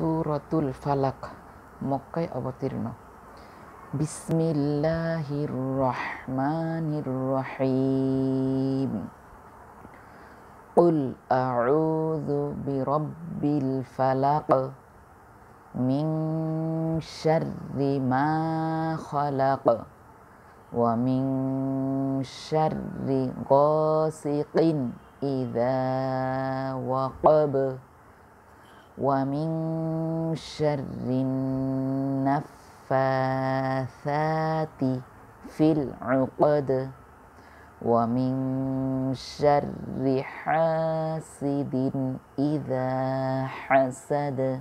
সুরতুল ফালাক মক্কায় অবতীর্ণ বিসমিল্লাহির রহমানির রহিম قل أعوذ برب الفلق من شر ما خلق ومن شر غاسق إذا وقب ومن شر النفاثات في العقد ومن شر حاسد إذا حسد